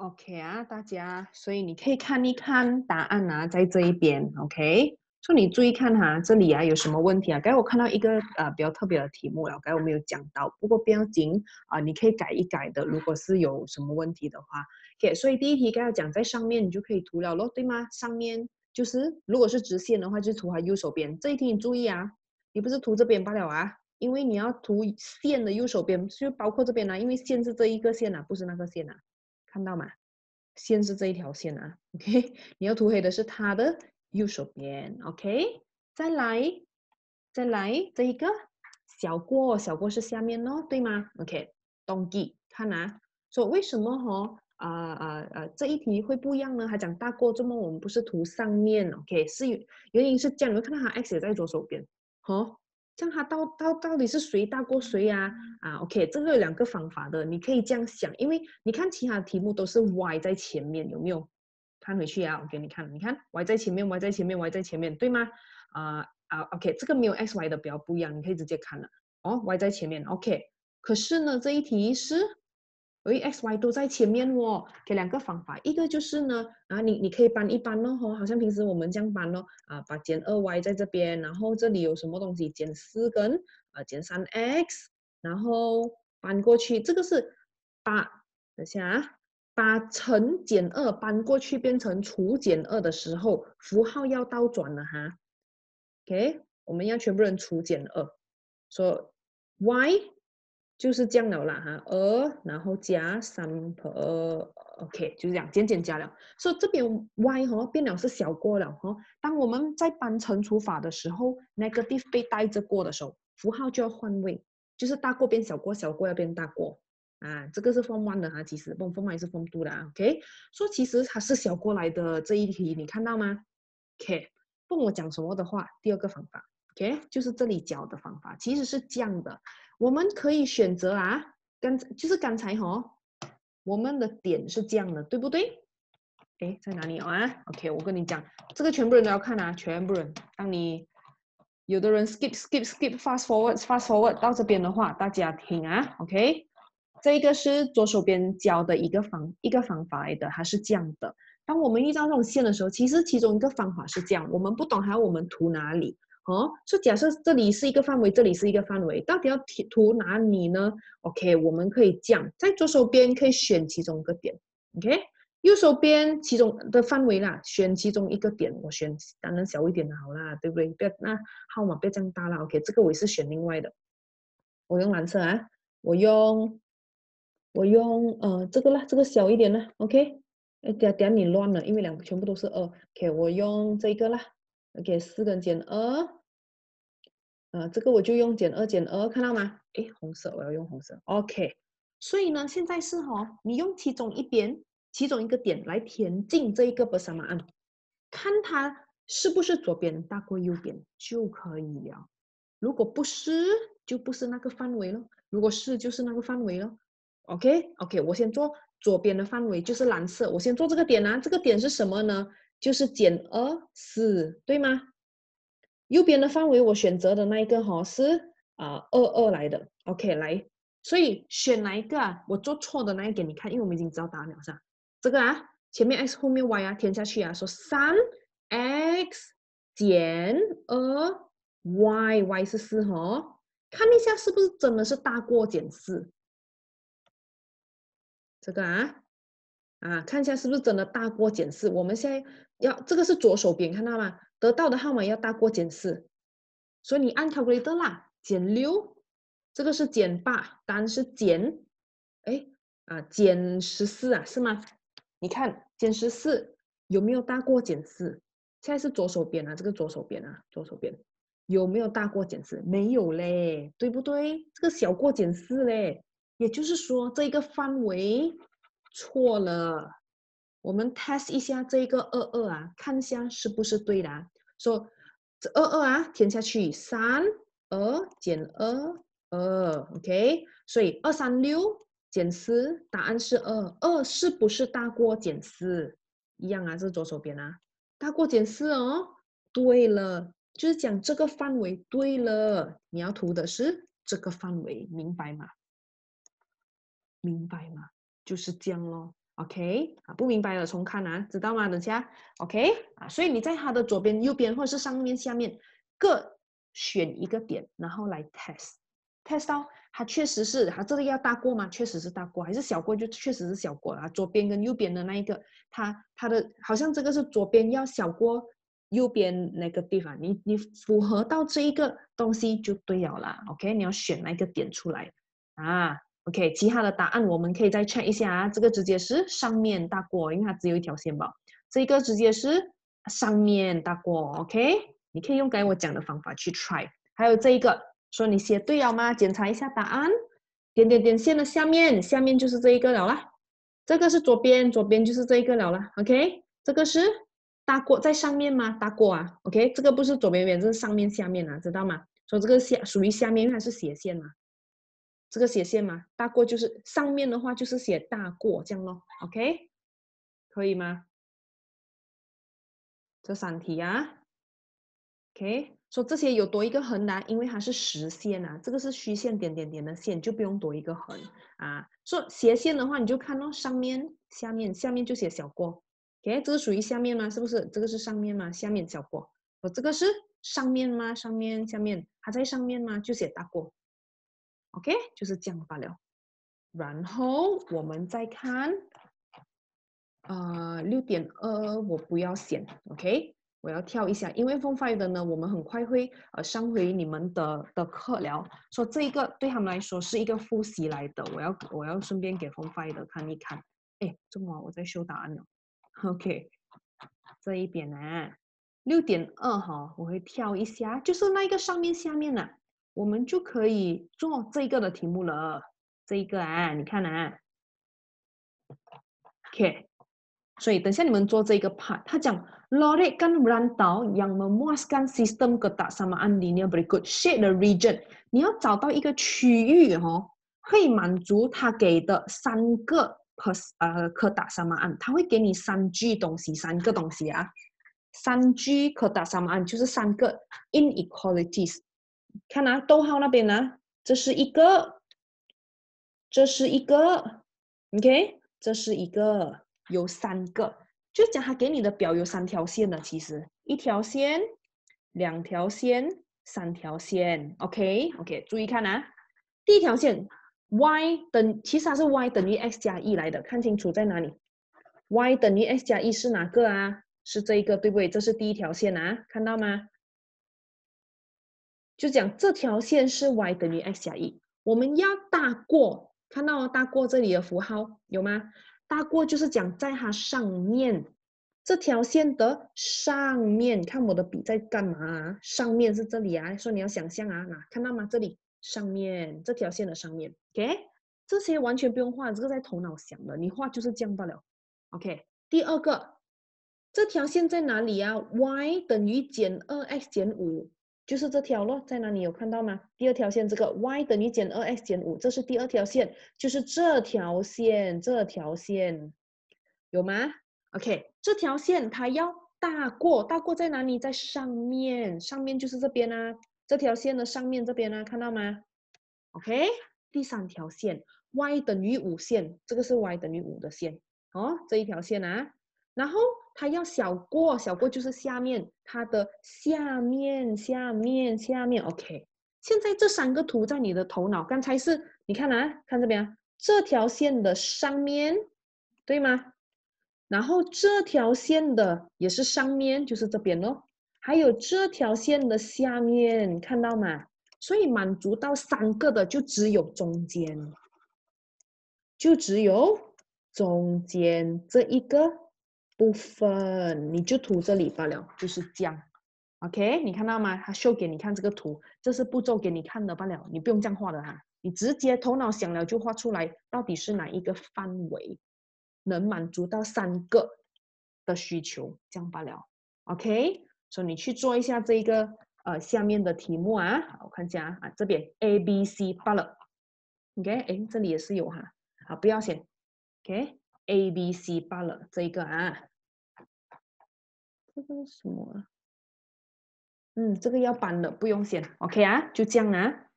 OK 啊，大家，所以你可以看一看答案啊，在这一边。OK，以你注意看哈，这里啊有什么问题啊？刚才我看到一个呃比较特别的题目了，刚才我没有讲到，不过不要紧啊，你可以改一改的。如果是有什么问题的话，OK。所以第一题刚才讲在上面，你就可以涂了咯，对吗？上面就是如果是直线的话，就涂它右手边。这一题你注意啊，你不是涂这边罢了啊，因为你要涂线的右手边，就包括这边啊，因为线是这一个线呐，不是那个线呐。看到吗？线是这一条线啊。OK，你要涂黑的是它的右手边。OK，再来，再来这一个小过，小过是下面哦，对吗？OK，冬季，看呐，说为什么哈啊啊啊这一题会不一样呢？还讲大过，这么我们不是涂上面？OK，是原因是这样，你们看到它 X 也在左手边，好。像他到到到底是谁大过谁呀？啊，OK，这个有两个方法的，你可以这样想，因为你看其他的题目都是 Y 在前面有没有？看回去呀我给你看，你看 Y 在前面，Y 在前面，Y 在前面对吗？啊啊，OK，这个没有 X Y 的表不一样，你可以直接看了，哦，Y 在前面，OK，可是呢，这一题是。所以 x、y 都在前面哦，给两个方法，一个就是呢，啊，你你可以搬一搬咯，吼，好像平时我们这样搬咯，啊，把减二 y 在这边，然后这里有什么东西，减四根，啊，减三 x，然后搬过去，这个是把，等下啊，把乘减二搬过去变成除减二的时候，符号要倒转了哈，o k 我们要全部人除减二，说 y。就是这样了啦哈，呃，然后加三呃 o k 就这样，渐渐加了。所以这边 Y 哈变了是小过了哈。当我们在搬乘除法的时候，negative 被带着过的时候，符号就要换位，就是大过变小过，小过要变大过。啊，这个是放慢的哈，其实不放慢也是放度的啊的。OK，说其实它是小过来的这一题，你看到吗？K，o 问我讲什么的话，第二个方法。OK，就是这里教的方法，其实是这样的。我们可以选择啊，跟就是刚才哈，我们的点是这样的，对不对？哎，在哪里啊？OK，我跟你讲，这个全部人都要看啊，全部人。当你有的人 skip skip skip fast forward fast forward 到这边的话，大家听啊，OK，这一个是左手边教的一个方一个方法来的，它是这样的。当我们遇到这种线的时候，其实其中一个方法是这样，我们不懂还要我们涂哪里？哦，就假设这里是一个范围，这里是一个范围，到底要涂哪里呢？OK，我们可以这样，在左手边可以选其中一个点，OK，右手边其中的范围啦，选其中一个点，我选当然小一点的好啦，对不对？不要那号码不要这样大啦，OK，这个我也是选另外的，我用蓝色啊，我用我用呃这个啦，这个小一点啦 o k 哎，点点你乱了，因为两个全部都是二，OK，我用这个啦，OK，四减二。呃，这个我就用减二减二，看到吗？哎，红色我要用红色。OK，所以呢，现在是哈，你用其中一边，其中一个点来填进这一个不等 a n 看它是不是左边大过右边就可以了。如果不是，就不是那个范围了；如果是，就是那个范围了。OK，OK，我先做左边的范围，就是蓝色。我先做这个点啊，这个点是什么呢？就是减二四，对吗？右边的范围我选择的那一个哈是啊二二来的，OK 来，所以选哪一个？啊？我做错的那一点你看，因为我们已经知道答案了，是吧？这个啊，前面 x 后面 y 啊填下去啊，说三 x 减二 y，y 是四哈，看一下是不是真的是大过减四？这个啊啊，看一下是不是真的大过减四？我们现在要这个是左手边，看到吗？得到的号码要大过减四，所以你按考格雷得啦减六，这个是减八，答案是减，哎啊减十四啊是吗？你看减十四有没有大过减四？现在是左手边啊，这个左手边啊，左手边有没有大过减四？没有嘞，对不对？这个小过减四嘞，也就是说这个范围错了。我们 test 一下这个二二啊，看一下是不是对的。说这二二啊填下去，三二减二二，OK。所以二三六减四，答案是二二，是不是大过减四？一样啊，这是左手边啊，大过减四哦。对了，就是讲这个范围，对了，你要涂的是这个范围，明白吗？明白吗？就是这样咯。OK 啊，不明白了，重看啊，知道吗，等下 o k 啊，所以你在它的左边、右边，或者是上面、下面，各选一个点，然后来 test，test 到它确实是它这个要大过吗？确实是大过，还是小过？就确实是小过啊。左边跟右边的那一个，它它的好像这个是左边要小过，右边那个地方，你你符合到这一个东西就对了啦。OK，你要选那个点出来啊？OK，其他的答案我们可以再 check 一下啊。这个直接是上面大过，因为它只有一条线吧。这一个直接是上面大过。OK，你可以用跟我讲的方法去 try。还有这一个，说你写对了吗？检查一下答案。点点点线的下面，下面就是这一个了啦。这个是左边，左边就是这一个了啦。OK，这个是大过在上面吗？大过啊。OK，这个不是左边边，这是上面下面啊，知道吗？说这个下属于下面，因为它是斜线嘛。这个斜线嘛，大过就是上面的话就是写大过这样咯 o k 可以吗？这三题啊，OK，说这些有多一个横栏，因为它是实线啊，这个是虚线点点点的线，就不用多一个横啊。说斜线的话，你就看到上面、下面、下面就写小过。k 这个属于下面吗？是不是？这个是上面吗？下面小过。我这个是上面吗？上面、下面，它在上面吗？就写大过。OK，就是这样罢了。然后我们再看，呃，六点二我不要选，OK，我要跳一下，因为风发的呢，我们很快会呃上回你们的的课聊，说这一个对他们来说是一个复习来的，我要我要顺便给风发的看一看。哎，怎么我在修答案呢 o k 这一边呢，六点二哈，我会跳一下，就是那一个上面下面呢。我们就可以做这个的题目了。这一个啊，你看啊，OK。所以等下你们做这个 part，他讲 lorikkan r u n t a u yang memuaskan sistem k e t a k saman a linear berikut shade the region。你要找到一个区域哦，会满足他给的三个 plus 呃苛刻三嘛案。他会给你三句东西，三个东西啊，三句苛刻三嘛案就是三个 inequalities。看啊，逗号那边呢？这是一个，这是一个，OK，这是一个，有三个，就讲他给你的表有三条线的，其实一条线、两条线、三条线，OK，OK，注意看啊，第一条线，y 等，其实它是 y 等于 x 加一来的，看清楚在哪里，y 等于 x 加一，是哪个啊？是这一个，对不对？这是第一条线啊，看到吗？就讲这条线是 y 等于 x 加一，我们要大过，看到吗？大过这里的符号有吗？大过就是讲在它上面，这条线的上面。看我的笔在干嘛？上面是这里啊，说你要想象啊，那看到吗？这里上面这条线的上面。OK，这些完全不用画，这个在头脑想的，你画就是降不了。OK，第二个，这条线在哪里啊 y 等于减二 x 减五。就是这条咯，在哪里有看到吗？第二条线，这个 y 等于减二 x 减五，这是第二条线，就是这条线，这条线有吗？OK，这条线它要大过，大过在哪里？在上面上面就是这边啊，这条线的上面这边啊，看到吗？OK，第三条线 y 等于五线，这个是 y 等于五的线哦，这一条线啊。然后它要小过，小过就是下面，它的下面，下面，下面，OK。现在这三个图在你的头脑，刚才是你看啊，看这边，这条线的上面，对吗？然后这条线的也是上面，就是这边咯。还有这条线的下面，看到吗？所以满足到三个的就只有中间，就只有中间这一个。部分你就涂这里罢了，就是样。o k 你看到吗？他秀给你看这个图，这是步骤给你看的罢了，你不用这样画的哈，你直接头脑想了就画出来，到底是哪一个范围能满足到三个的需求，样罢了，OK？所以你去做一下这个呃下面的题目啊，我看一下啊，这边 A、B、C 罢了，OK？哎，这里也是有哈，啊不要写。o k a B、C 罢了这一个啊。这个是什么？啊？嗯，这个要搬的，不用先 o k 啊，就这样啊。